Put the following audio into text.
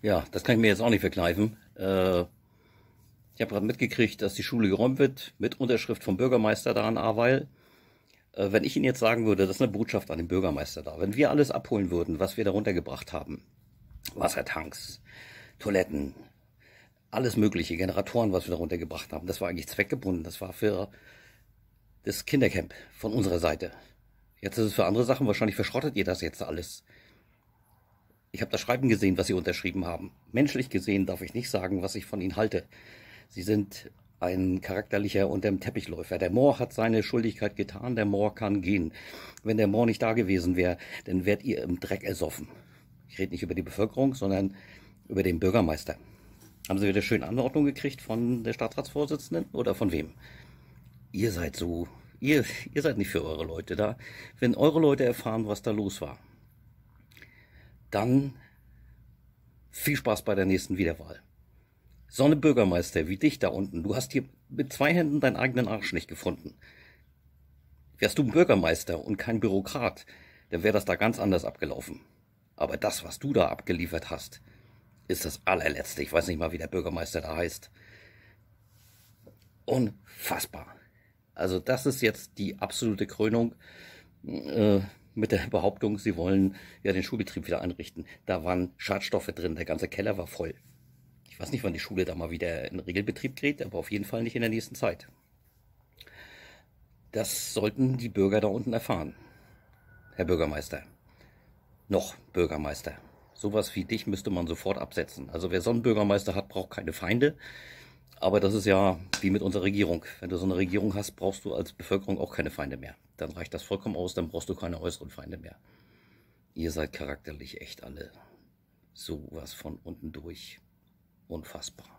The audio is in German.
Ja, das kann ich mir jetzt auch nicht verkneifen. Äh, ich habe gerade mitgekriegt, dass die Schule geräumt wird, mit Unterschrift vom Bürgermeister da in Aweil. Äh, wenn ich Ihnen jetzt sagen würde, das ist eine Botschaft an den Bürgermeister da, wenn wir alles abholen würden, was wir da runtergebracht haben, Wassertanks, Toiletten, alles mögliche, Generatoren, was wir da runtergebracht haben, das war eigentlich zweckgebunden, das war für das Kindercamp von unserer Seite. Jetzt ist es für andere Sachen, wahrscheinlich verschrottet ihr das jetzt alles. Ich habe das Schreiben gesehen, was Sie unterschrieben haben. Menschlich gesehen darf ich nicht sagen, was ich von Ihnen halte. Sie sind ein charakterlicher unterm Teppichläufer. Der Moor hat seine Schuldigkeit getan, der Moor kann gehen. Wenn der Moor nicht da gewesen wäre, dann wärt ihr im Dreck ersoffen. Ich rede nicht über die Bevölkerung, sondern über den Bürgermeister. Haben Sie wieder schön Anordnung gekriegt von der Staatsratsvorsitzenden oder von wem? Ihr seid so, ihr, ihr seid nicht für eure Leute da. Wenn eure Leute erfahren, was da los war, dann viel Spaß bei der nächsten Wiederwahl. So eine Bürgermeister wie dich da unten, du hast hier mit zwei Händen deinen eigenen Arsch nicht gefunden. Wärst du ein Bürgermeister und kein Bürokrat, dann wäre das da ganz anders abgelaufen. Aber das, was du da abgeliefert hast, ist das allerletzte. Ich weiß nicht mal, wie der Bürgermeister da heißt. Unfassbar. Also das ist jetzt die absolute Krönung. Äh, mit der Behauptung, sie wollen ja den Schulbetrieb wieder einrichten. Da waren Schadstoffe drin, der ganze Keller war voll. Ich weiß nicht, wann die Schule da mal wieder in Regelbetrieb gerät, aber auf jeden Fall nicht in der nächsten Zeit. Das sollten die Bürger da unten erfahren. Herr Bürgermeister. Noch Bürgermeister. Sowas wie dich müsste man sofort absetzen. Also wer so einen Bürgermeister hat, braucht keine Feinde. Aber das ist ja wie mit unserer Regierung. Wenn du so eine Regierung hast, brauchst du als Bevölkerung auch keine Feinde mehr dann reicht das vollkommen aus, dann brauchst du keine äußeren Feinde mehr. Ihr seid charakterlich echt alle sowas von unten durch. Unfassbar.